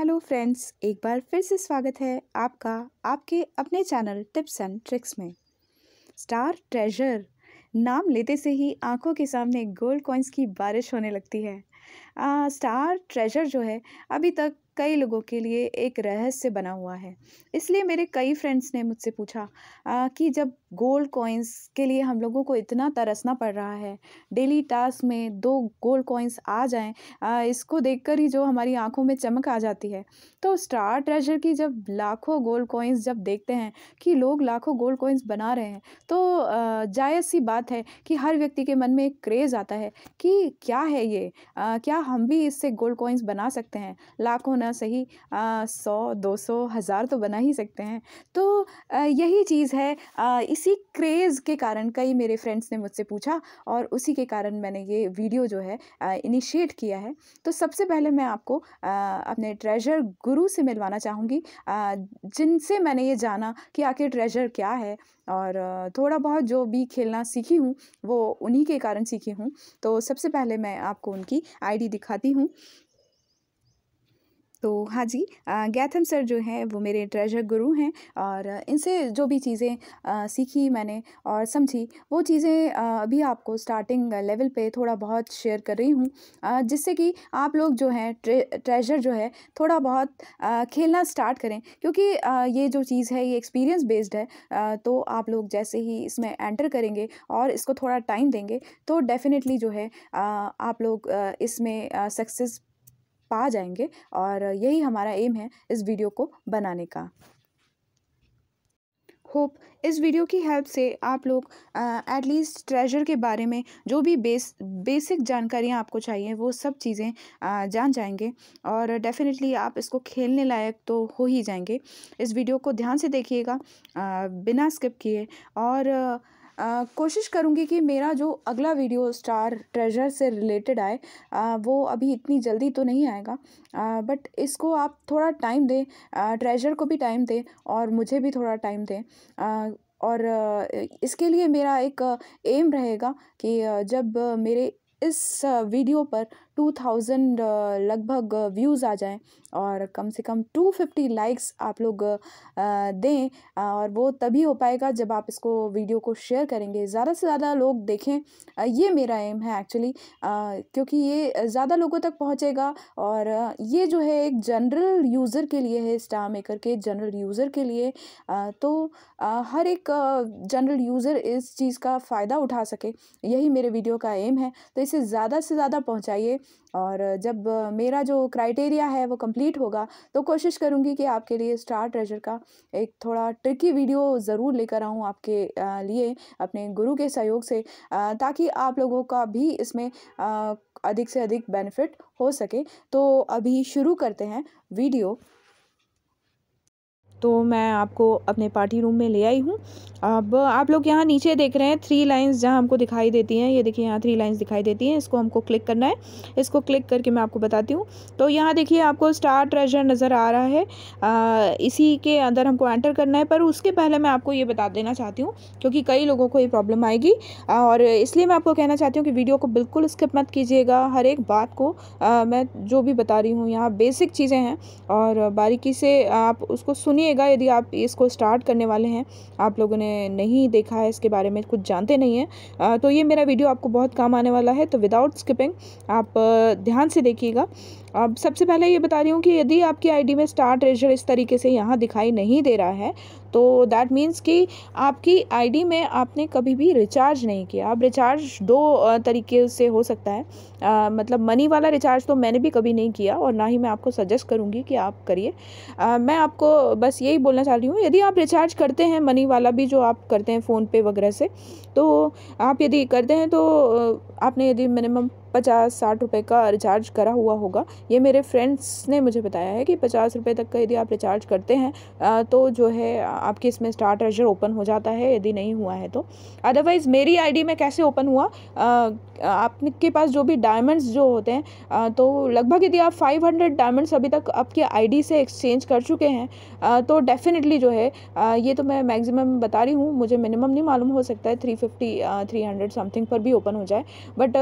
hello friends एक बार फिर से स्वागत है आपका आपके अपने चैनल टिप्स एंड ट्रिक्स में स्टार ट्रेजर नाम लेते से ही आंखों के सामने गोल्ड कॉइन्स की बारिश होने लगती है आ, स्टार ट्रेजर जो है अभी तक कई लोगों के लिए एक रहस्य बना हुआ है इसलिए मेरे कई फ्रेंड्स ने मुझसे पूछा आ, कि जब गोल्ड कॉइन्स के लिए हम लोगों को इतना तरसना पड़ रहा है डेली टास्क में दो गोल्ड कॉइन्स आ जाएं इसको देखकर ही जो हमारी आंखों में चमक आ जाती है तो स्टार ट्रेजर की जब लाखों गोल्ड कॉइन्स जब देखते हैं कि लोग लाखों गोल्ड कॉइन्स बना रहे हैं तो जायज़ सी बात है कि हर व्यक्ति के मन में एक क्रेज़ आता है कि क्या है ये आ, क्या हम भी इससे गोल्ड कॉइन्स बना सकते हैं लाखों ना सही सौ दो सौ हज़ार तो बना ही सकते हैं तो आ, यही चीज़ है आ, इस इसी क्रेज़ के कारण कई मेरे फ्रेंड्स ने मुझसे पूछा और उसी के कारण मैंने ये वीडियो जो है इनिशिएट किया है तो सबसे पहले मैं आपको अपने ट्रेजर गुरु से मिलवाना चाहूँगी जिनसे मैंने ये जाना कि आखिर ट्रेजर क्या है और थोड़ा बहुत जो भी खेलना सीखी हूँ वो उन्हीं के कारण सीखी हूँ तो सबसे पहले मैं आपको उनकी आईडी दिखाती हूँ तो हाँ जी गैथम सर जो हैं वो मेरे ट्रेजर गुरु हैं और इनसे जो भी चीज़ें सीखी मैंने और समझी वो चीज़ें अभी आपको स्टार्टिंग लेवल पे थोड़ा बहुत शेयर कर रही हूँ जिससे कि आप लोग जो हैं ट्रे, ट्रेजर जो है थोड़ा बहुत खेलना स्टार्ट करें क्योंकि ये जो चीज़ है ये एक्सपीरियंस बेस्ड है तो आप लोग जैसे ही इसमें एंटर करेंगे और इसको थोड़ा टाइम देंगे तो डेफ़िनेटली जो है आप लोग इसमें सक्सेस पा जाएंगे और यही हमारा एम है इस वीडियो को बनाने का होप इस वीडियो की हेल्प से आप लोग एटलीस्ट ट्रेजर के बारे में जो भी बेस बेसिक जानकारियाँ आपको चाहिए वो सब चीज़ें uh, जान जाएंगे और डेफिनेटली आप इसको खेलने लायक तो हो ही जाएंगे इस वीडियो को ध्यान से देखिएगा uh, बिना स्किप किए और uh, कोशिश करूँगी कि मेरा जो अगला वीडियो स्टार ट्रेजर से रिलेटेड आए आ, वो अभी इतनी जल्दी तो नहीं आएगा आ, बट इसको आप थोड़ा टाइम दें ट्रेजर को भी टाइम दें और मुझे भी थोड़ा टाइम दें और इसके लिए मेरा एक एम रहेगा कि जब मेरे इस वीडियो पर टू थाउजेंड uh, लगभग व्यूज़ uh, आ जाएं और कम से कम टू फिफ्टी लाइक्स आप लोग uh, दें और वो तभी हो पाएगा जब आप इसको वीडियो को शेयर करेंगे ज़्यादा से ज़्यादा लोग देखें ये मेरा एम है एक्चुअली क्योंकि ये ज़्यादा लोगों तक पहुँचेगा और ये जो है एक जनरल यूज़र के लिए है स्टार मेकर के जनरल यूज़र के लिए तो हर एक जनरल यूज़र इस चीज़ का फ़ायदा उठा सके यही मेरे वीडियो का एम है तो इसे ज़्यादा से ज़्यादा पहुँचाइए और जब मेरा जो क्राइटेरिया है वो कंप्लीट होगा तो कोशिश करूँगी कि आपके लिए स्टार ट्रेजर का एक थोड़ा ट्रिकी वीडियो ज़रूर लेकर आऊँ आपके लिए अपने गुरु के सहयोग से ताकि आप लोगों का भी इसमें अधिक से अधिक बेनिफिट हो सके तो अभी शुरू करते हैं वीडियो तो मैं आपको अपने पार्टी रूम में ले आई हूँ अब आप लोग यहाँ नीचे देख रहे हैं थ्री लाइंस जहाँ हमको दिखाई देती हैं ये देखिए यहाँ थ्री लाइंस दिखाई देती हैं इसको हमको क्लिक करना है इसको क्लिक करके मैं आपको बताती हूँ तो यहाँ देखिए आपको स्टार ट्रेजर नज़र आ रहा है आ, इसी के अंदर हमको एंटर करना है पर उसके पहले मैं आपको ये बता देना चाहती हूँ क्योंकि कई लोगों को ये प्रॉब्लम आएगी और इसलिए मैं आपको कहना चाहती हूँ कि वीडियो को बिल्कुल स्किप मत कीजिएगा हर एक बात को मैं जो भी बता रही हूँ यहाँ बेसिक चीज़ें हैं और बारीकी से आप उसको सुनिए सुनिएगा यदि आप इसको स्टार्ट करने वाले हैं आप लोगों ने नहीं देखा है इसके बारे में कुछ जानते नहीं हैं तो ये मेरा वीडियो आपको बहुत काम आने वाला है तो विदाउट स्किपिंग आप ध्यान से देखिएगा अब सबसे पहले ये बता रही हूँ कि यदि आपकी आईडी में स्टार ट्रेजर इस तरीके से यहाँ दिखाई नहीं दे रहा है तो दैट मीन्स कि आपकी आईडी में आपने कभी भी रिचार्ज नहीं किया अब रिचार्ज दो तरीके से हो सकता है आ, मतलब मनी वाला रिचार्ज तो मैंने भी कभी नहीं किया और ना ही मैं आपको सजेस्ट करूँगी कि आप करिए मैं आपको बस यही बोलना चाह रही हूँ यदि आप रिचार्ज करते हैं मनी वाला भी जो आप करते हैं फ़ोनपे वगैरह से तो आप यदि करते हैं तो आपने यदि मिनिमम पचास साठ रुपये का रिचार्ज करा हुआ होगा ये मेरे फ्रेंड्स ने मुझे बताया है कि पचास रुपये तक का यदि आप रिचार्ज करते हैं तो जो है आपके इसमें स्टार ट्रेजर ओपन हो जाता है यदि नहीं हुआ है तो अदरवाइज़ मेरी आईडी में कैसे ओपन हुआ आपके पास जो भी डायमंड्स जो होते हैं तो लगभग यदि आप हंड्रेड डायमंड्स अभी तक आपके आई से एक्सचेंज कर चुके हैं तो डेफिनेटली जो है ये तो मैं मैगजिम बता रही हूँ मुझे मिनिमम नहीं मालूम हो सकता है थ्री हंड्रेड समथिंग पर भी ओपन हो जाए बट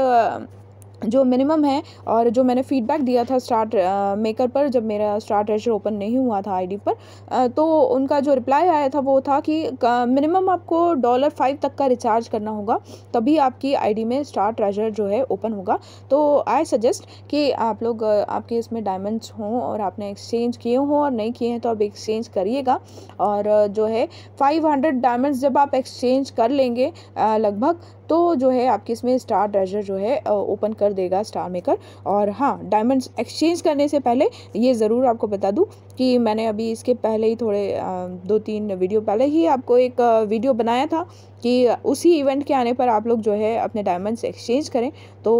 जो मिनिमम है और जो मैंने फीडबैक दिया था स्टार्ट मेकर पर जब मेरा स्टार ट्रेजर ओपन नहीं हुआ था आईडी पर आ, तो उनका जो रिप्लाई आया था वो था कि मिनिमम आपको डॉलर फाइव तक का रिचार्ज करना होगा तभी आपकी आईडी में स्टार ट्रेजर जो है ओपन होगा तो आई सजेस्ट कि आप लोग आपके इसमें डायमंड्स हों और आपने एक्सचेंज किए हों और नहीं किए हैं तो आप एक्सचेंज करिएगा और जो है फाइव हंड्रेड डायमंड्स जब आप एक्सचेंज कर लेंगे लगभग तो जो है आपके इसमें स्टार ट्रेजर जो है ओपन कर देगा स्टार मेकर और हाँ डायमंड्स एक्सचेंज करने से पहले ये ज़रूर आपको बता दूँ कि मैंने अभी इसके पहले ही थोड़े दो तीन वीडियो पहले ही आपको एक वीडियो बनाया था कि उसी इवेंट के आने पर आप लोग जो है अपने डायमंड्स एक्सचेंज करें तो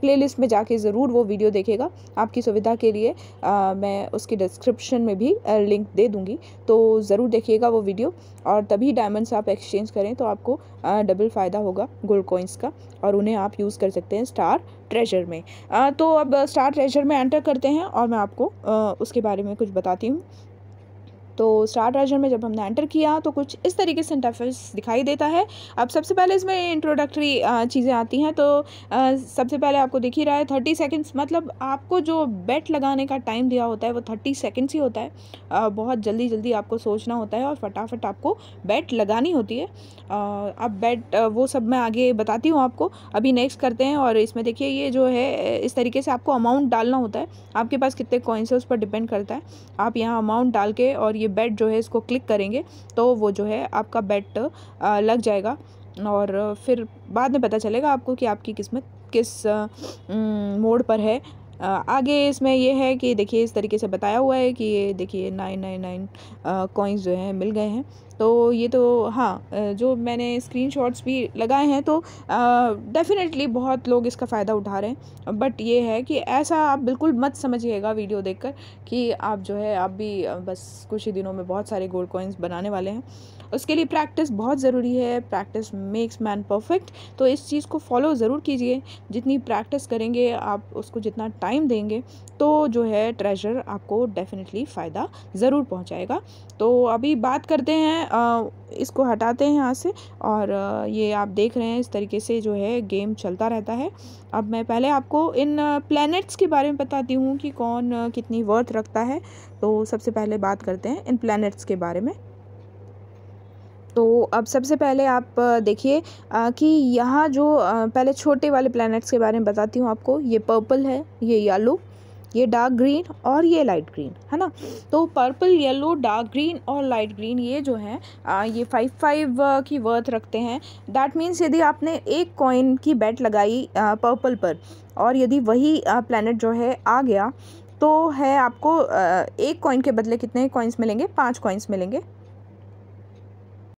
प्लेलिस्ट में जाके ज़रूर वो वीडियो देखेगा आपकी सुविधा के लिए आ, मैं उसकी डिस्क्रिप्शन में भी लिंक दे दूँगी तो ज़रूर देखिएगा वो वीडियो और तभी डायमंड्स आप एक्सचेंज करें तो आपको डबल फ़ायदा होगा गोल्ड कोइंस का और उन्हें आप यूज़ कर सकते हैं स्टार ट्रेजर में आ, तो अब स्टार ट्रेजर में एंटर करते हैं और मैं आपको आ, उसके बारे में कुछ बताती हूँ तो स्टार ट्रेजर में जब हमने एंटर किया तो कुछ इस तरीके से इंटरफेस दिखाई देता है अब सबसे पहले इसमें इंट्रोडक्टरी चीज़ें आती हैं तो आ, सबसे पहले आपको दिख ही रहा है थर्टी सेकेंड्स मतलब आपको जो बेट लगाने का टाइम दिया होता है वो थर्टी सेकेंड्स ही होता है आ, बहुत जल्दी जल्दी आपको सोचना होता है और फटाफट आपको बेट लगानी होती है अब बेट वो सब मैं आगे बताती हूँ आपको अभी नेक्स्ट करते हैं और इसमें देखिए ये जो है इस तरीके से आपको अमाउंट डालना होता है आपके पास कितने कॉइन्स है उस पर डिपेंड करता है आप यहाँ अमाउंट डाल के और ये ये बेड जो है इसको क्लिक करेंगे तो वो जो है आपका बेड लग जाएगा और फिर बाद में पता चलेगा आपको कि आपकी किस्मत किस मोड पर है आगे इसमें यह है कि देखिए इस तरीके से बताया हुआ है कि ये देखिए नाइन नाइन नाइन कॉइन्स जो हैं मिल गए हैं तो ये तो हाँ जो मैंने स्क्रीन भी लगाए हैं तो डेफ़िनेटली बहुत लोग इसका फ़ायदा उठा रहे हैं बट ये है कि ऐसा आप बिल्कुल मत समझिएगा वीडियो देखकर कि आप जो है आप भी बस कुछ ही दिनों में बहुत सारे गोल्ड कॉइन्स बनाने वाले हैं उसके लिए प्रैक्टिस बहुत ज़रूरी है प्रैक्टिस मेक्स मैन परफेक्ट तो इस चीज़ को फॉलो ज़रूर कीजिए जितनी प्रैक्टिस करेंगे आप उसको जितना टाइम देंगे तो जो है ट्रेजर आपको डेफिनेटली फ़ायदा ज़रूर पहुँचाएगा तो अभी बात करते हैं आ, इसको हटाते हैं यहाँ से और ये आप देख रहे हैं इस तरीके से जो है गेम चलता रहता है अब मैं पहले आपको इन प्लैनेट्स के बारे में बताती हूँ कि कौन कितनी वर्थ रखता है तो सबसे पहले बात करते हैं इन प्लैनेट्स के बारे में तो अब सबसे पहले आप देखिए कि यहाँ जो पहले छोटे वाले प्लैनेट्स के बारे में बताती हूँ आपको ये पर्पल है ये येलो ये डार्क ग्रीन और ये लाइट ग्रीन है ना तो पर्पल येलो डार्क ग्रीन और लाइट ग्रीन ये जो है आ, ये फाइव फाइव की वर्थ रखते हैं दैट मीन्स यदि आपने एक कॉइन की बैट लगाई आ, पर्पल पर और यदि वही प्लानट जो है आ गया तो है आपको आ, एक कॉइन के बदले कितने कॉइन्स मिलेंगे पाँच कॉइन्स मिलेंगे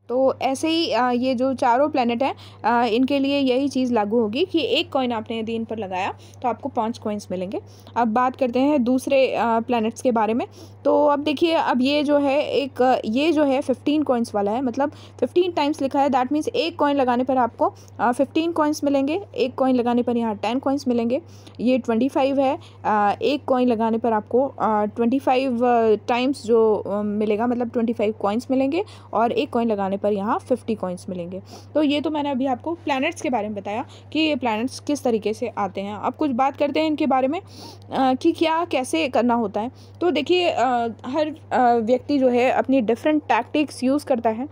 तो ऐसे ही ये जो चारों प्लानट हैं इनके लिए यही चीज़ लागू होगी कि एक कॉइन आपने यदि इन पर लगाया तो आपको पाँच कॉइन्स मिलेंगे अब बात करते हैं दूसरे प्लैनेट्स के बारे में तो अब देखिए अब ये जो है एक ये जो है फिफ्टीन कॉइन्स वाला है मतलब फिफ्टीन टाइम्स लिखा है दैट मीन्स एक कॉइन लगाने पर आपको फिफ्टीन कॉइन्स मिलेंगे एक कॉइन लगाने पर यहाँ टेन कॉइन्स मिलेंगे ये ट्वेंटी फाइव है एक कॉइन लगाने पर आपको ट्वेंटी फाइव टाइम्स जो मिलेगा मतलब ट्वेंटी फाइव कॉइन्स मिलेंगे और एक कॉइन लगाने जाने पर यहाँ फिफ्टी कॉइन्स मिलेंगे तो ये तो मैंने अभी आपको प्लैनेट्स के बारे में बताया कि ये प्लैनेट्स किस तरीके से आते हैं अब कुछ बात करते हैं इनके बारे में कि क्या कैसे करना होता है तो देखिए हर व्यक्ति जो है अपनी डिफरेंट टैक्टिक्स यूज़ करता है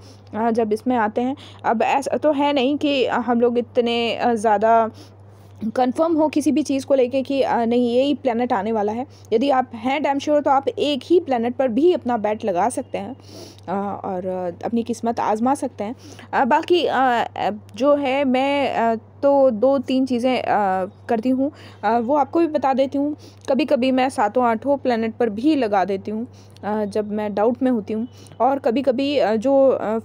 जब इसमें आते हैं अब ऐसा तो है नहीं कि हम लोग इतने ज़्यादा कंफर्म हो किसी भी चीज़ को लेके कि नहीं यही प्लानट आने वाला है यदि आप हैं डैम श्योर तो आप एक ही प्लानट पर भी अपना बैट लगा सकते हैं और अपनी किस्मत आज़मा सकते हैं बाकी जो है मैं तो दो तीन चीज़ें करती हूँ वो आपको भी बता देती हूँ कभी कभी मैं सातों आठों प्लानट पर भी लगा देती हूँ जब मैं डाउट में होती हूँ और कभी कभी जो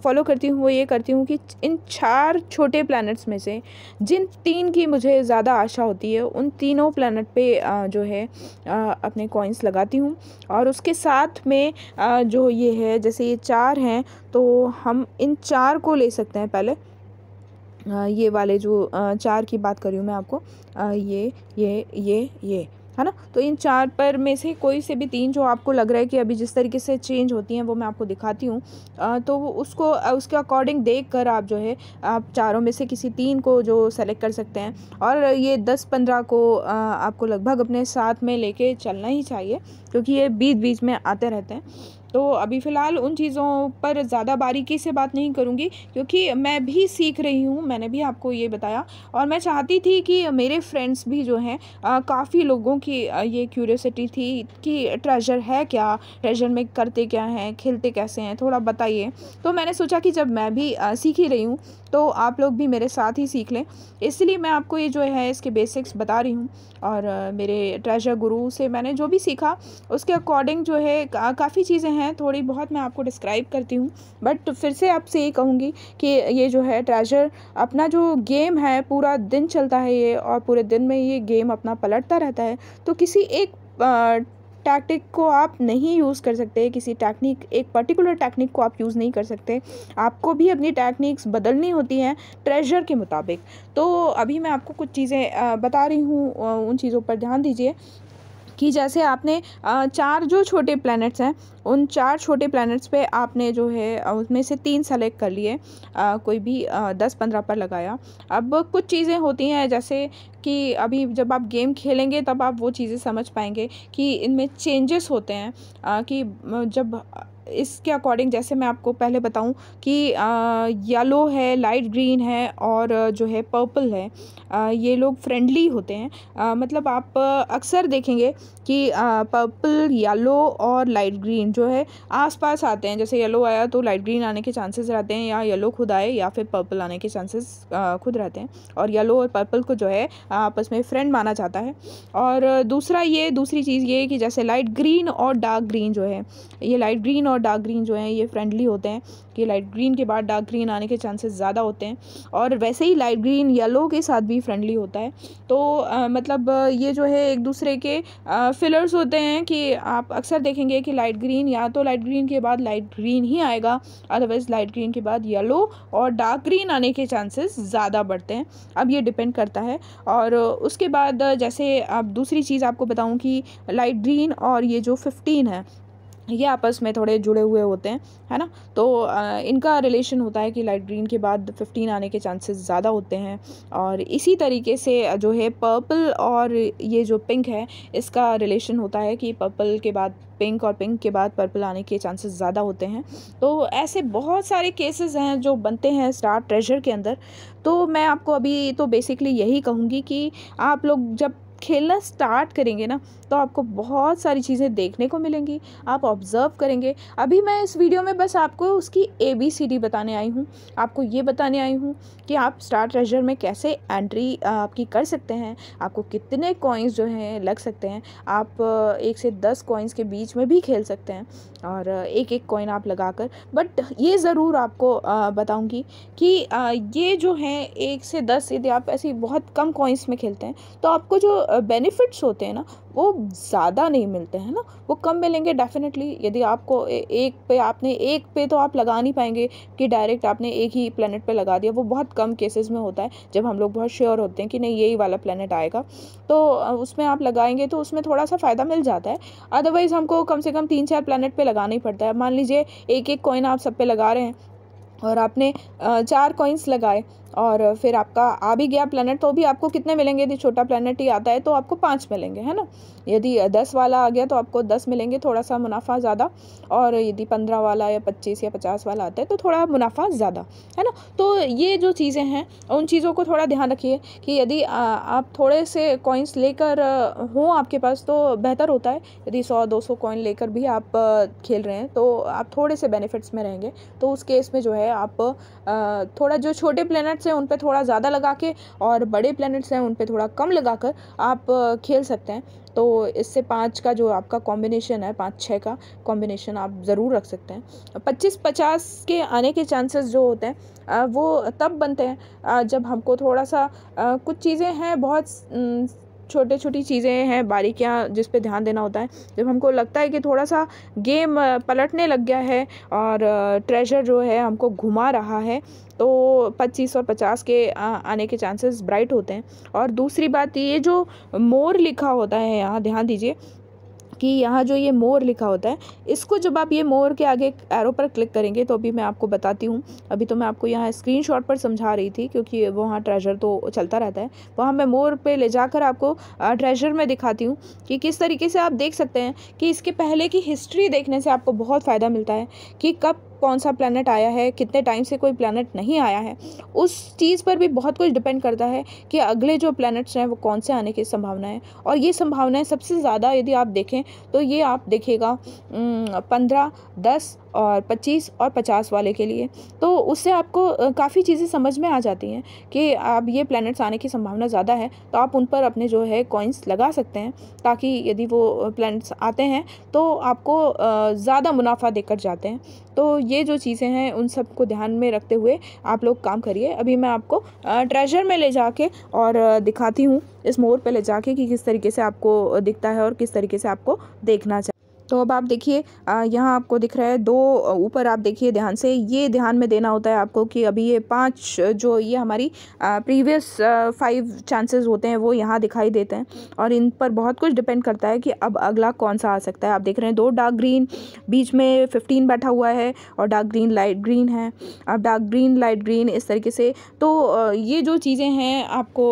फॉलो करती हूँ वो ये करती हूँ कि इन चार छोटे प्लानट्स में से जिन तीन की मुझे ज़्यादा आशा होती है उन तीनों प्लानट पे जो है अपने कॉइन्स लगाती हूँ और उसके साथ में जो ये है जैसे ये चार हैं तो हम इन चार को ले सकते हैं पहले ये वाले जो चार की बात करी हूँ मैं आपको ये ये ये ये है ना तो इन चार पर में से कोई से भी तीन जो आपको लग रहा है कि अभी जिस तरीके से चेंज होती हैं वो मैं आपको दिखाती हूँ तो उसको उसके अकॉर्डिंग देख कर आप जो है आप चारों में से किसी तीन को जो सेलेक्ट कर सकते हैं और ये दस पंद्रह को आपको लगभग अपने साथ में लेके चलना ही चाहिए क्योंकि ये बीच बीच में आते रहते हैं तो अभी फ़िलहाल उन चीज़ों पर ज़्यादा बारीकी से बात नहीं करूँगी क्योंकि मैं भी सीख रही हूँ मैंने भी आपको ये बताया और मैं चाहती थी कि मेरे फ्रेंड्स भी जो हैं काफ़ी लोगों की ये क्यूरियोसिटी थी कि ट्रेजर है क्या ट्रेजर में करते क्या हैं खेलते कैसे हैं थोड़ा बताइए तो मैंने सोचा कि जब मैं भी सीख ही रही हूँ तो आप लोग भी मेरे साथ ही सीख लें इसलिए मैं आपको ये जो है इसके बेसिक्स बता रही हूँ और मेरे ट्रेजर गुरु से मैंने जो भी सीखा उसके अकॉर्डिंग जो है का, काफ़ी चीज़ें हैं थोड़ी बहुत मैं आपको डिस्क्राइब करती हूँ बट फिर से आपसे ये कहूँगी कि ये जो है ट्रेजर अपना जो गेम है पूरा दिन चलता है ये और पूरे दिन में ये गेम अपना पलटता रहता है तो किसी एक टैक्टिक को आप नहीं यूज़ कर सकते किसी टेक्निक एक पर्टिकुलर टेक्निक को आप यूज़ नहीं कर सकते आपको भी अपनी टेक्निक्स बदलनी होती हैं ट्रेजर के मुताबिक तो अभी मैं आपको कुछ चीज़ें बता रही हूँ उन चीज़ों पर ध्यान दीजिए कि जैसे आपने चार जो छोटे प्लैनेट्स हैं उन चार छोटे प्लैनेट्स पे आपने जो है उसमें से तीन सेलेक्ट कर लिए कोई भी दस पंद्रह पर लगाया अब कुछ चीज़ें होती हैं जैसे कि अभी जब आप गेम खेलेंगे तब आप वो चीज़ें समझ पाएंगे कि इनमें चेंजेस होते हैं कि जब इसके अकॉर्डिंग जैसे मैं आपको पहले बताऊं कि येलो है लाइट ग्रीन है और जो है पर्पल है आ, ये लोग फ्रेंडली होते हैं आ, मतलब आप अक्सर देखेंगे कि आ, पर्पल येलो और लाइट ग्रीन जो है आसपास आते हैं जैसे येलो आया तो लाइट ग्रीन आने के चांसेस रहते हैं या येलो खुद आए या फिर पर्पल आने के चांसेस खुद रहते हैं और येलो और पर्पल को जो है आपस में फ्रेंड माना जाता है और दूसरा ये दूसरी चीज़ ये कि जैसे लाइट ग्रीन और डार्क ग्रीन जो है ये लाइट ग्रीन और और डार्क ग्रीन जो है ये फ्रेंडली होते हैं कि लाइट ग्रीन के बाद डार्क ग्रीन आने के चांसेस ज़्यादा होते हैं और वैसे ही लाइट ग्रीन येलो के साथ भी फ्रेंडली होता है तो आ, मतलब ये जो है एक दूसरे के आ, फिलर्स होते हैं कि आप अक्सर देखेंगे कि लाइट ग्रीन या तो लाइट ग्रीन के बाद लाइट ग्रीन ही आएगा अदरवाइज़ लाइट ग्रीन के बाद येलो और डार्क ग्रीन आने के चांसेस ज़्यादा बढ़ते हैं अब ये डिपेंड करता है और उसके बाद जैसे अब दूसरी चीज़ आपको बताऊँ कि लाइट ग्रीन और ये जो फिफ्टीन है ये आपस में थोड़े जुड़े हुए होते हैं है ना तो इनका रिलेशन होता है कि लाइट ग्रीन के बाद फिफ्टीन आने के चांसेस ज़्यादा होते हैं और इसी तरीके से जो है पर्पल और ये जो पिंक है इसका रिलेशन होता है कि पर्पल के बाद पिंक और पिंक के बाद पर्पल आने के चांसेस ज़्यादा होते हैं तो ऐसे बहुत सारे केसेस हैं जो बनते हैं स्टार ट्रेजर के अंदर तो मैं आपको अभी तो बेसिकली यही कहूँगी कि आप लोग जब खेलना स्टार्ट करेंगे ना तो आपको बहुत सारी चीज़ें देखने को मिलेंगी आप ऑब्ज़र्व करेंगे अभी मैं इस वीडियो में बस आपको उसकी ए बी सी डी बताने आई हूँ आपको ये बताने आई हूँ कि आप स्टार ट्रेजर में कैसे एंट्री आपकी कर सकते हैं आपको कितने कॉइन्स जो हैं लग सकते हैं आप एक से दस कॉइन्स के बीच में भी खेल सकते हैं और एक एक कॉइन आप लगा कर बट ये ज़रूर आपको बताऊँगी कि ये जो हैं एक से दस यदि आप ऐसे बहुत कम कॉइन्स में खेलते हैं तो आपको जो बेनिफिट्स होते हैं ना वो ज़्यादा नहीं मिलते हैं ना वो कम मिलेंगे डेफिनेटली यदि आपको एक पे आपने एक पे तो आप लगा नहीं पाएंगे कि डायरेक्ट आपने एक ही प्लानट पे लगा दिया वो बहुत कम केसेस में होता है जब हम लोग बहुत श्योर होते हैं कि नहीं यही वाला प्लानट आएगा तो उसमें आप लगाएंगे तो उसमें थोड़ा सा फ़ायदा मिल जाता है अदरवाइज़ हमको कम से कम तीन चार प्लानट पर लगाना ही पड़ता है मान लीजिए एक एक कॉइन आप सब पे लगा रहे हैं और आपने चार कॉइन्स लगाए और फिर आपका आ भी गया प्लानट तो भी आपको कितने मिलेंगे यदि छोटा प्लानट ही आता है तो आपको पाँच मिलेंगे है ना यदि दस वाला आ गया तो आपको दस मिलेंगे थोड़ा सा मुनाफा ज़्यादा और यदि पंद्रह वाला या पच्चीस या पचास वाला आता है तो थोड़ा मुनाफा ज़्यादा है ना तो ये जो चीज़ें हैं उन चीज़ों को थोड़ा ध्यान रखिए कि यदि आप थोड़े से कॉइन्स लेकर हों आपके पास तो बेहतर होता है यदि सौ दो सौ कॉइन लेकर भी आप खेल रहे हैं तो आप थोड़े से बेनिफिट्स में रहेंगे तो उस केस में जो है आप थोड़ा जो छोटे प्लानट्स हैं उन पर थोड़ा ज़्यादा लगा के और बड़े प्लैनेट्स हैं उन पर थोड़ा कम लगा कर आप खेल सकते हैं तो इससे पाँच का जो आपका कॉम्बिनेशन है पाँच छः का कॉम्बिनेशन आप ज़रूर रख सकते हैं पच्चीस पचास के आने के चांसेस जो होते हैं वो तब बनते हैं जब हमको थोड़ा सा कुछ चीज़ें हैं बहुत छोटे छोटी चीज़ें हैं बारीकियाँ जिस पे ध्यान देना होता है जब हमको लगता है कि थोड़ा सा गेम पलटने लग गया है और ट्रेजर जो है हमको घुमा रहा है तो 25 और 50 के आने के चांसेस ब्राइट होते हैं और दूसरी बात ये जो मोर लिखा होता है यहाँ ध्यान दीजिए कि यहाँ जो ये मोर लिखा होता है इसको जब आप ये मोर के आगे एरो पर क्लिक करेंगे तो अभी मैं आपको बताती हूँ अभी तो मैं आपको यहाँ स्क्रीनशॉट पर समझा रही थी क्योंकि वहाँ ट्रेजर तो चलता रहता है वहाँ मैं मोर पे ले जाकर आपको ट्रेजर में दिखाती हूँ कि किस तरीके से आप देख सकते हैं कि इसके पहले की हिस्ट्री देखने से आपको बहुत फ़ायदा मिलता है कि कब कौन सा प्लानट आया है कितने टाइम से कोई प्लानट नहीं आया है उस चीज़ पर भी बहुत कुछ डिपेंड करता है कि अगले जो प्लानट्स हैं वो कौन से आने की संभावना है और ये संभावनाएं सबसे ज़्यादा यदि आप देखें तो ये आप देखेगा पंद्रह दस और पच्चीस और पचास वाले के लिए तो उससे आपको काफ़ी चीज़ें समझ में आ जाती हैं कि आप ये प्लैनेट्स आने की संभावना ज़्यादा है तो आप उन पर अपने जो है कॉइन्स लगा सकते हैं ताकि यदि वो प्लैनेट्स आते हैं तो आपको ज़्यादा मुनाफा देकर जाते हैं तो ये जो चीज़ें हैं उन सब को ध्यान में रखते हुए आप लोग काम करिए अभी मैं आपको ट्रेजर में ले जाके और दिखाती हूँ इस मोर पे ले जाके कि किस तरीके से आपको दिखता है और किस तरीके से आपको देखना चाहिए तो अब आप देखिए यहाँ आपको दिख रहा है दो ऊपर आप देखिए ध्यान से ये ध्यान में देना होता है आपको कि अभी ये पांच जो ये हमारी प्रीवियस फाइव चांसेस होते हैं वो यहाँ दिखाई देते हैं और इन पर बहुत कुछ डिपेंड करता है कि अब अगला कौन सा आ सकता है आप देख रहे हैं दो डार्क ग्रीन बीच में फिफ्टीन बैठा हुआ है और डार्क ग्रीन लाइट ग्रीन है अब डार्क ग्रीन लाइट ग्रीन इस तरीके से तो ये जो चीज़ें हैं आपको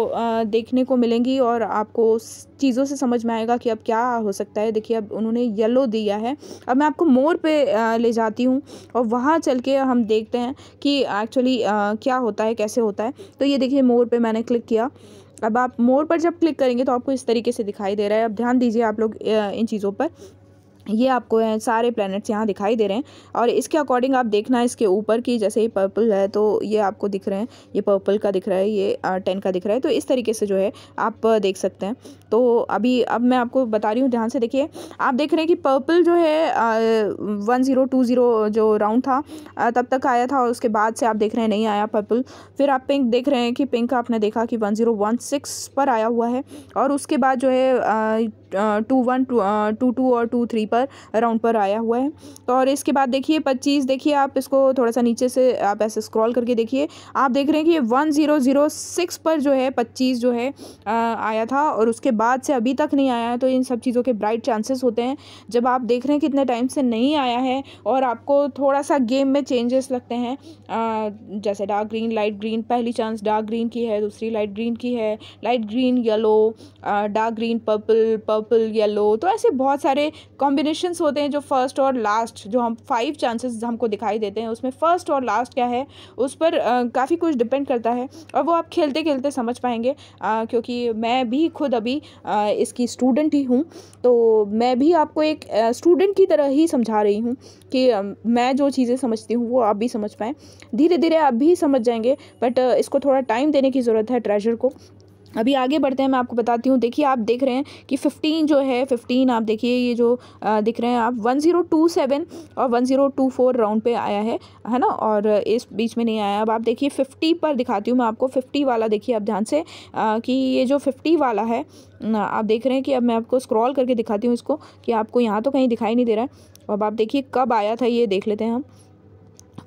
देखने को मिलेंगी और आपको चीज़ों से समझ में आएगा कि अब क्या हो सकता है देखिए अब उन्होंने येलो दिया है अब मैं आपको मोर पे ले जाती हूँ और वहाँ चल के हम देखते हैं कि एक्चुअली क्या होता है कैसे होता है तो ये देखिए मोर पे मैंने क्लिक किया अब आप मोर पर जब क्लिक करेंगे तो आपको इस तरीके से दिखाई दे रहा है अब ध्यान दीजिए आप लोग इन चीज़ों पर ये आपको सारे प्लैनेट्स यहाँ दिखाई दे रहे हैं और इसके अकॉर्डिंग आप देखना है इसके ऊपर की जैसे ये पर्पल है तो ये आपको दिख रहे हैं ये पर्पल का दिख रहा है ये टेन का दिख रहा है तो इस तरीके से जो है आप देख सकते हैं तो अभी अब मैं आपको बता रही हूँ ध्यान से देखिए आप देख रहे हैं कि पर्पल जो है वन ज़ीरो टू ज़ीरो जो राउंड था तब तक आया था और उसके बाद से आप देख रहे हैं नहीं आया पर्पल फिर आप पिंक देख रहे हैं कि पिंक आपने देखा कि वन ज़ीरो वन सिक्स पर आया हुआ है और उसके बाद जो है two one two two two और टू थ्री पर राउंड पर आया हुआ है तो और इसके बाद देखिए पच्चीस देखिए आप इसको थोड़ा सा नीचे से आप ऐसे स्क्रॉल करके देखिए आप देख रहे हैं कि वन ज़ीरो ज़ीरो सिक्स पर जो है पच्चीस जो है आ, आया था और उसके बाद से अभी तक नहीं आया है तो इन सब चीज़ों के ब्राइट चांसेस होते हैं जब आप देख रहे हैं कि इतने टाइम से नहीं आया है और आपको थोड़ा सा गेम में चेंजेस लगते हैं आ, जैसे डार्क ग्रीन लाइट ग्रीन पहली चांस डार्क ग्रीन की है दूसरी लाइट ग्रीन की है light green yellow dark green purple purple purple yellow तो ऐसे बहुत सारे कॉम्बिनेशंस होते हैं जो फर्स्ट और लास्ट जो हम फाइव चांसेस हमको दिखाई देते हैं उसमें फ़र्स्ट और लास्ट क्या है उस पर काफ़ी कुछ डिपेंड करता है और वो आप खेलते खेलते समझ पाएंगे आ, क्योंकि मैं भी खुद अभी आ, इसकी स्टूडेंट ही हूँ तो मैं भी आपको एक स्टूडेंट की तरह ही समझा रही हूँ कि आ, मैं जो चीज़ें समझती हूँ वो आप भी समझ पाएँ धीरे धीरे आप भी समझ जाएंगे बट इसको थोड़ा टाइम देने की ज़रूरत है ट्रेजर को अभी आगे बढ़ते हैं मैं आपको बताती हूँ देखिए आप देख रहे हैं कि फ़िफ्टीन जो है फ़िफ्टीन आप देखिए ये जो दिख रहे हैं आप वन ज़ीरो टू सेवन और one zero two four round पे आया है है ना और इस बीच में नहीं आया अब आप देखिए फिफ्टी पर दिखाती हूँ मैं आपको फिफ्टी वाला देखिए आप ध्यान से आ, कि ये जो फिफ्टी वाला है आप देख रहे हैं कि अब मैं आपको स्क्रॉल करके दिखाती हूँ इसको कि आपको यहाँ तो कहीं दिखाई नहीं दे रहा है अब आप देखिए कब आया था ये देख लेते हैं हम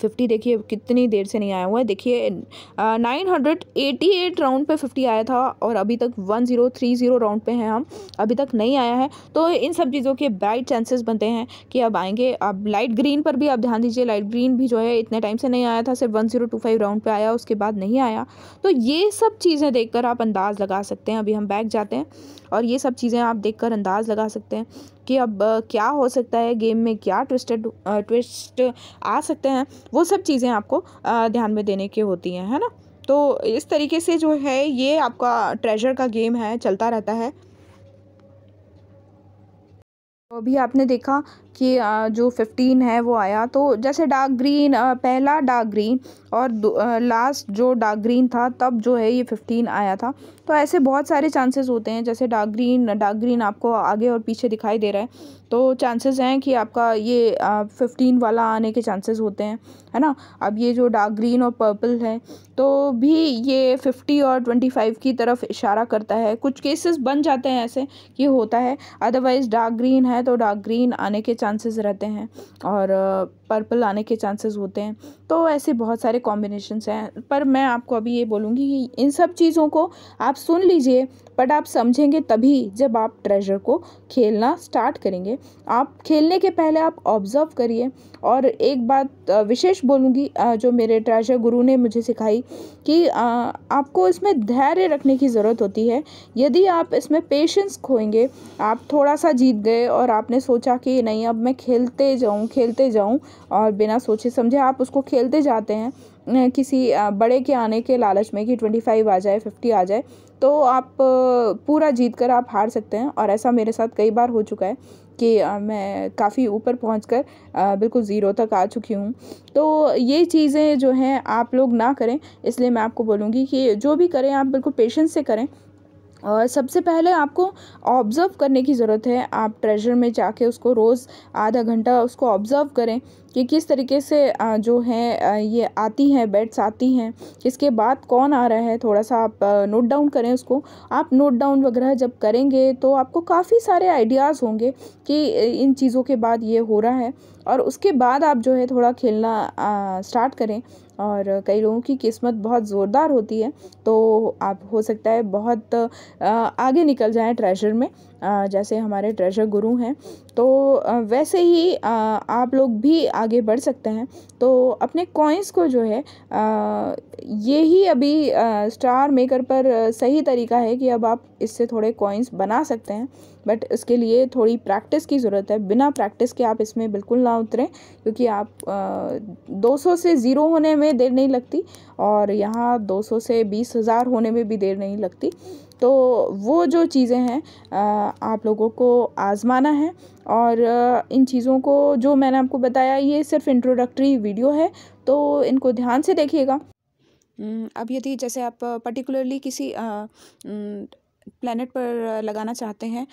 फिफ्टी देखिए कितनी देर से नहीं आया हुआ है देखिए nine hundred eighty eight round पे फिफ्टी आया था और अभी तक one zero three zero round पे हैं हम अभी तक नहीं आया है तो इन सब चीज़ों के ब्राइट चांसेस बनते हैं कि अब आएंगे अब लाइट ग्रीन पर भी आप ध्यान दीजिए लाइट ग्रीन भी जो है इतने टाइम से नहीं आया था सिर्फ one zero two five round पर आया उसके बाद नहीं आया तो ये सब चीज़ें देखकर आप अंदाज़ लगा सकते हैं अभी हम बैक जाते हैं और ये सब चीज़ें आप देखकर अंदाज़ लगा सकते हैं कि अब क्या हो सकता है गेम में क्या ट्विस्टेड ट्विस्ट आ सकते हैं वो सब चीज़ें आपको ध्यान में देने की होती हैं है ना तो इस तरीके से जो है ये आपका ट्रेजर का गेम है चलता रहता है अभी आपने देखा कि जो फिफ्टीन है वो आया तो जैसे डार्क ग्रीन पहला डार्क ग्रीन और लास्ट जो डार्क ग्रीन था तब जो है ये फिफ्टीन आया था तो ऐसे बहुत सारे चांसेस होते हैं जैसे डार्क ग्रीन डार्क ग्रीन आपको आगे और पीछे दिखाई दे रहा है तो चांसेस हैं कि आपका ये फिफ्टीन वाला आने के चांसेस होते हैं है ना अब ये जो डार्क ग्रीन और पर्पल है तो भी ये फिफ्टी और ट्वेंटी फाइव की तरफ इशारा करता है कुछ केसेस बन जाते हैं ऐसे कि होता है अदरवाइज़ डार्क ग्रीन है तो डार्क ग्रीन आने के चांसेस रहते हैं और पर्पल आने के चांसेस होते हैं तो ऐसे बहुत सारे कॉम्बिनेशन हैं पर मैं आपको अभी ये बोलूँगी कि इन सब चीज़ों को आप सुन लीजिए बट आप समझेंगे तभी जब आप ट्रेजर को खेलना स्टार्ट करेंगे आप खेलने के पहले आप ऑब्ज़र्व करिए और एक बात विशेष बोलूँगी जो मेरे ट्रेजर गुरु ने मुझे सिखाई कि आपको इसमें धैर्य रखने की ज़रूरत होती है यदि आप इसमें पेशेंस खोएंगे आप थोड़ा सा जीत गए और आपने सोचा कि नहीं अब मैं खेलते जाऊँ खेलते जाऊँ और बिना सोचे समझे आप उसको खेलते जाते हैं किसी बड़े के आने के लालच में कि ट्वेंटी फाइव आ जाए फिफ्टी आ जाए तो आप पूरा जीत कर आप हार सकते हैं और ऐसा मेरे साथ कई बार हो चुका है कि मैं काफ़ी ऊपर पहुँच कर बिल्कुल ज़ीरो तक आ चुकी हूँ तो ये चीज़ें जो हैं आप लोग ना करें इसलिए मैं आपको बोलूँगी कि जो भी करें आप बिल्कुल पेशेंस से करें और सबसे पहले आपको ऑब्ज़र्व करने की ज़रूरत है आप ट्रेजर में जाके उसको रोज़ आधा घंटा उसको ऑब्ज़र्व करें कि किस तरीके से जो है ये आती हैं बेड्स आती हैं इसके बाद कौन आ रहा है थोड़ा सा आप नोट डाउन करें उसको आप नोट डाउन वगैरह जब करेंगे तो आपको काफ़ी सारे आइडियाज़ होंगे कि इन चीज़ों के बाद ये हो रहा है और उसके बाद आप जो है थोड़ा खेलना आ, स्टार्ट करें और कई लोगों की किस्मत बहुत ज़ोरदार होती है तो आप हो सकता है बहुत आगे निकल जाएं ट्रेजर में जैसे हमारे ट्रेजर गुरु हैं तो वैसे ही आप लोग भी आगे बढ़ सकते हैं तो अपने कॉइन्स को जो है ये ही अभी स्टार मेकर पर सही तरीका है कि अब आप इससे थोड़े कॉइन्स बना सकते हैं बट इसके लिए थोड़ी प्रैक्टिस की ज़रूरत है बिना प्रैक्टिस के आप इसमें बिल्कुल ना उतरें क्योंकि आप दो सौ से ज़ीरो होने में देर नहीं लगती और यहाँ दो सौ से बीस हज़ार होने में भी देर नहीं लगती तो वो जो चीज़ें हैं आप लोगों को आज़माना है और इन चीज़ों को जो मैंने आपको बताया ये सिर्फ इंट्रोडक्टरी वीडियो है तो इनको ध्यान से देखिएगा अब यदि जैसे आप पर्टिकुलरली किसी आ, प्लानट पर लगाना चाहते हैं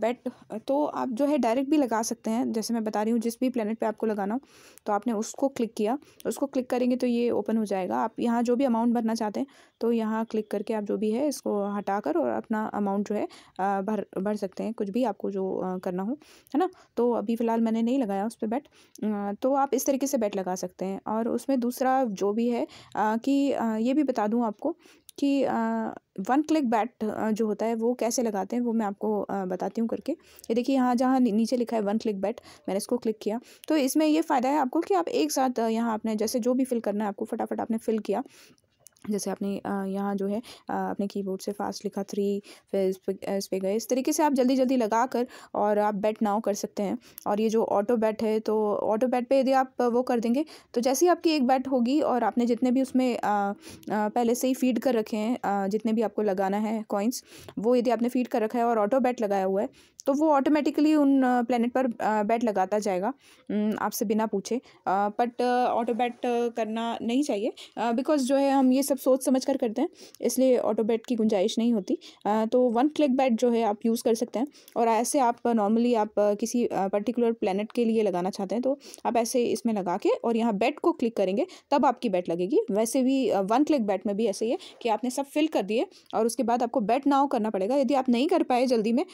बेट तो आप जो है डायरेक्ट भी लगा सकते हैं जैसे मैं बता रही हूँ जिस भी प्लानट पे आपको लगाना हो तो आपने उसको क्लिक किया उसको क्लिक करेंगे तो ये ओपन हो जाएगा आप यहाँ जो भी अमाउंट भरना चाहते हैं तो यहाँ क्लिक करके आप जो भी है इसको हटा कर और अपना अमाउंट जो है भर भर सकते हैं कुछ भी आपको जो करना हो है ना तो अभी फ़िलहाल मैंने नहीं लगाया उस पर बैट तो आप इस तरीके से बैट लगा सकते हैं और उसमें दूसरा जो भी है कि ये भी बता दूँ आपको कि वन क्लिक बैट जो होता है वो कैसे लगाते हैं वो मैं आपको बताती हूँ करके ये देखिए यहाँ जहाँ नीचे लिखा है वन क्लिक बैट मैंने इसको क्लिक किया तो इसमें ये फ़ायदा है आपको कि आप एक साथ यहाँ आपने जैसे जो भी फिल करना है आपको फटाफट आपने फिल किया जैसे आपने यहाँ जो है अपने कीबोर्ड से फास्ट लिखा थ्री फिर इस पर इस पर गए इस तरीके से आप जल्दी जल्दी लगा कर और आप बैट नाउ कर सकते हैं और ये जो ऑटो बैट है तो ऑटो बैट पे यदि आप वो कर देंगे तो जैसे ही आपकी एक बैट होगी और आपने जितने भी उसमें आ, आ, पहले से ही फीड कर रखे हैं आ, जितने भी आपको लगाना है कॉइन्स वो यदि आपने फीड कर रखा है और ऑटो बैट लगाया हुआ है तो वो ऑटोमेटिकली उन प्लानट पर बैट लगाता जाएगा आपसे बिना पूछे बट ऑटो बैट करना नहीं चाहिए बिकॉज जो है हम ये सब सब सोच समझ कर करते हैं इसलिए ऑटो बैट की गुंजाइश नहीं होती तो वन क्लिक बैट जो है आप यूज़ कर सकते हैं और ऐसे आप नॉर्मली आप किसी पर्टिकुलर प्लानट के लिए लगाना चाहते हैं तो आप ऐसे इसमें लगा के और यहाँ बैट को क्लिक करेंगे तब आपकी बैट लगेगी वैसे भी वन क्लिक बैट में भी ऐसे ही है कि आपने सब फिल कर दिए और उसके बाद आपको बैट नाव करना पड़ेगा यदि आप नहीं कर पाए जल्दी में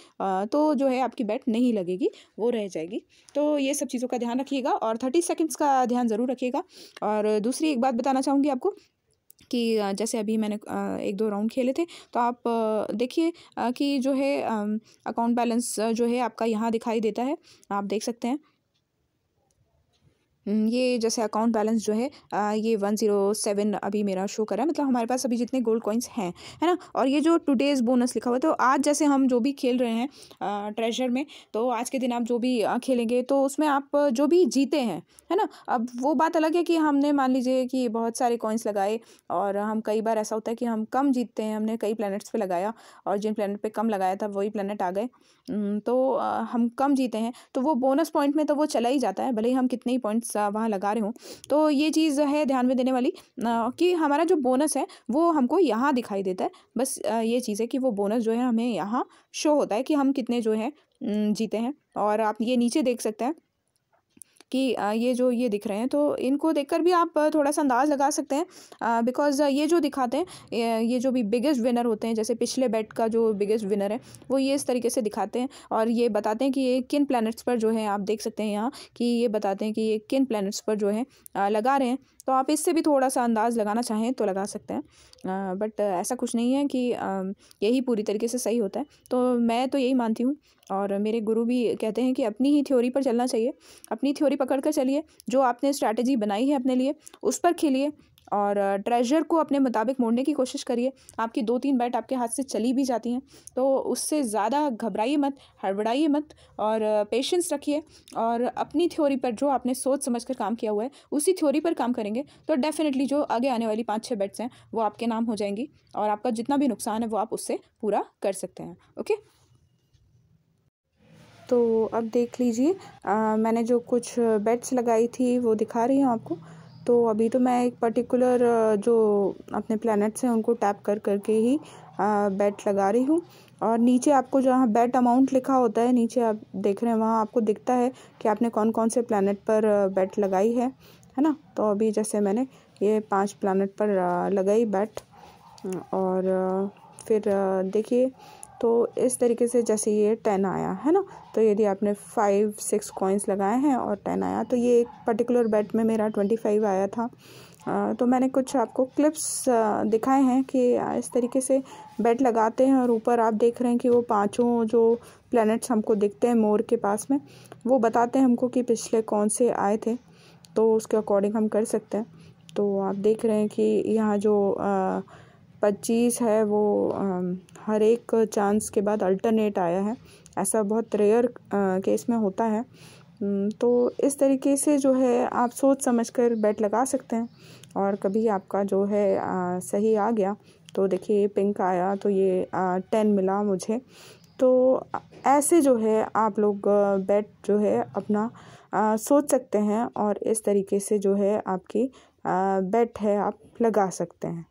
तो जो है आपकी बैट नहीं लगेगी वो रह जाएगी तो ये सब चीज़ों का ध्यान रखिएगा और थर्टी सेकेंड्स का ध्यान ज़रूर रखिएगा और दूसरी एक बात बताना चाहूँगी आपको कि जैसे अभी मैंने एक दो राउंड खेले थे तो आप देखिए कि जो है अकाउंट बैलेंस जो है आपका यहाँ दिखाई देता है आप देख सकते हैं हम्म, ये जैसे अकाउंट बैलेंस जो है ये वन जीरो सेवन अभी मेरा शो कर रहा है मतलब हमारे पास अभी जितने गोल्ड कॉइन्स हैं है ना और ये जो टू डेज़ बोनस लिखा हुआ है तो आज जैसे हम जो भी खेल रहे हैं ट्रेजर में तो आज के दिन आप जो भी खेलेंगे तो उसमें आप जो भी जीते हैं है ना अब वो बात अलग है कि हमने मान लीजिए कि बहुत सारे कॉइन्स लगाए और हम कई बार ऐसा होता है कि हम कम जीतते हैं हमने कई प्लानट्स पर लगाया और जिन प्लानट पर कम लगाया था वही प्लानट आ गए हम्म, तो हम कम जीते हैं तो वो बोनस पॉइंट में तो वो चला ही जाता है भले ही हम कितने ही पॉइंट्स सा वहाँ लगा रहे हूँ तो ये चीज़ है ध्यान में देने वाली कि हमारा जो बोनस है वो हमको यहाँ दिखाई देता है बस ये चीज़ है कि वो बोनस जो है हमें यहाँ शो होता है कि हम कितने जो है जीते हैं और आप ये नीचे देख सकते हैं कि ये जो ये दिख रहे हैं तो इनको देखकर भी आप थोड़ा सा अंदाज़ लगा सकते हैं बिकॉज ये जो दिखाते हैं ये जो भी बिगेस्ट विनर होते हैं जैसे पिछले बेट का जो बिगेस्ट विनर है वो ये इस तरीके से दिखाते हैं और ये बताते हैं कि ये किन प्लानट्स पर जो है आप देख सकते हैं यहाँ कि ये बताते हैं कि ये किन प्लानट्स पर जो है लगा रहे हैं तो आप इससे भी थोड़ा सा अंदाज़ लगाना चाहें तो लगा सकते हैं बट ऐसा कुछ नहीं है कि यही पूरी तरीके से सही होता है तो मैं तो यही मानती हूँ और मेरे गुरु भी कहते हैं कि अपनी ही थ्योरी पर चलना चाहिए अपनी थ्योरी पकड़ कर चलिए जो आपने स्ट्रैटेजी बनाई है अपने लिए उस पर खेलिए और ट्रेजर को अपने मुताबिक मोड़ने की कोशिश करिए आपकी दो तीन बैट आपके हाथ से चली भी जाती हैं तो उससे ज़्यादा घबराइए मत हड़बड़ाइए मत और पेशेंस रखिए और अपनी थ्योरी पर जो आपने सोच समझ कर काम किया हुआ है उसी थ्योरी पर काम करेंगे तो डेफिनेटली जो आगे आने वाली पाँच छः बेट्स हैं वो आपके नाम हो जाएंगी और आपका जितना भी नुकसान है वो आप उससे पूरा कर सकते हैं ओके तो अब देख लीजिए मैंने जो कुछ बेड्स लगाई थी वो दिखा रही हूँ आपको तो अभी तो मैं एक पर्टिकुलर जो अपने प्लैनेट्स हैं उनको टैप कर करके ही बेट लगा रही हूँ और नीचे आपको जहाँ बेट अमाउंट लिखा होता है नीचे आप देख रहे हैं वहाँ आपको दिखता है कि आपने कौन कौन से प्लानट पर बेट लगाई है है ना तो अभी जैसे मैंने ये पांच प्लानट पर लगाई बैट और फिर देखिए तो इस तरीके से जैसे ये टेन आया है ना तो यदि आपने फाइव सिक्स कॉइन्स लगाए हैं और टेन आया तो ये एक पर्टिकुलर बेट में मेरा ट्वेंटी फाइव आया था तो मैंने कुछ आपको क्लिप्स दिखाए हैं कि इस तरीके से बेट लगाते हैं और ऊपर आप देख रहे हैं कि वो पांचों जो प्लैनेट्स हमको दिखते हैं मोर के पास में वो बताते हैं हमको कि पिछले कौन से आए थे तो उसके अकॉर्डिंग हम कर सकते हैं तो आप देख रहे हैं कि यहाँ जो आ, पच्चीस है वो हर एक चांस के बाद अल्टरनेट आया है ऐसा बहुत रेयर केस में होता है तो इस तरीके से जो है आप सोच समझ कर बैट लगा सकते हैं और कभी आपका जो है आ, सही आ गया तो देखिए ये पिंक आया तो ये आ, टेन मिला मुझे तो ऐसे जो है आप लोग बैट जो है अपना आ, सोच सकते हैं और इस तरीके से जो है आपकी बैट है आप लगा सकते हैं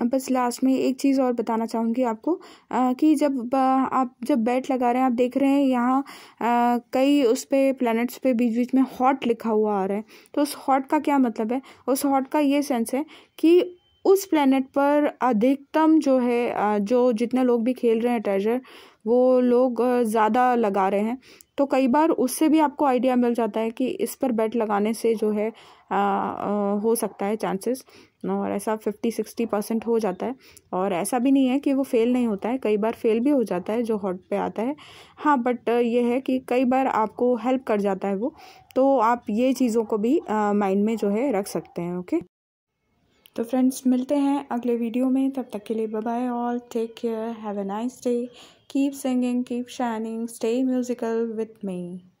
बस लास्ट में एक चीज़ और बताना चाहूँगी आपको कि जब आप जब बैट लगा रहे हैं आप देख रहे हैं यहाँ कई उस पर प्लानट्स पे बीच बीच में हॉट लिखा हुआ आ रहा है तो उस हॉट का क्या मतलब है उस हॉट का ये सेंस है कि उस प्लानट पर अधिकतम जो है जो जितने लोग भी खेल रहे हैं ट्रेजर वो लोग ज़्यादा लगा रहे हैं तो कई बार उससे भी आपको आइडिया मिल जाता है कि इस पर बैट लगाने से जो है हो सकता है चांसेस और ऐसा फिफ्टी सिक्सटी परसेंट हो जाता है और ऐसा भी नहीं है कि वो फेल नहीं होता है कई बार फेल भी हो जाता है जो हॉट पे आता है हाँ बट ये है कि कई बार आपको हेल्प कर जाता है वो तो आप ये चीज़ों को भी माइंड में जो है रख सकते हैं ओके तो फ्रेंड्स मिलते हैं अगले वीडियो में तब तक के लिए bye bye all take care have a nice day keep singing keep shining stay musical with me